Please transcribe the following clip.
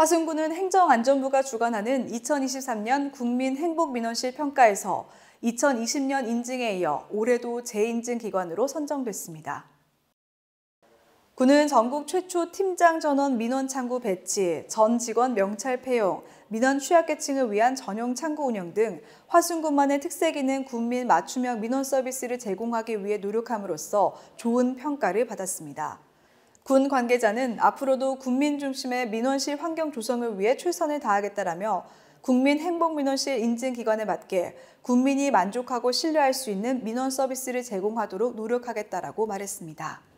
화순구는 행정안전부가 주관하는 2023년 국민행복민원실 평가에서 2020년 인증에 이어 올해도 재인증 기관으로 선정됐습니다. 군은 전국 최초 팀장 전원 민원 창구 배치, 전 직원 명찰 채용, 민원 취약계층을 위한 전용 창구 운영 등 화순군만의 특색 있는 군민 맞춤형 민원 서비스를 제공하기 위해 노력함으로써 좋은 평가를 받았습니다. 군 관계자는 앞으로도 국민 중심의 민원실 환경 조성을 위해 최선을 다하겠다라며 국민 행복민원실 인증기관에 맞게 국민이 만족하고 신뢰할 수 있는 민원 서비스를 제공하도록 노력하겠다라고 말했습니다.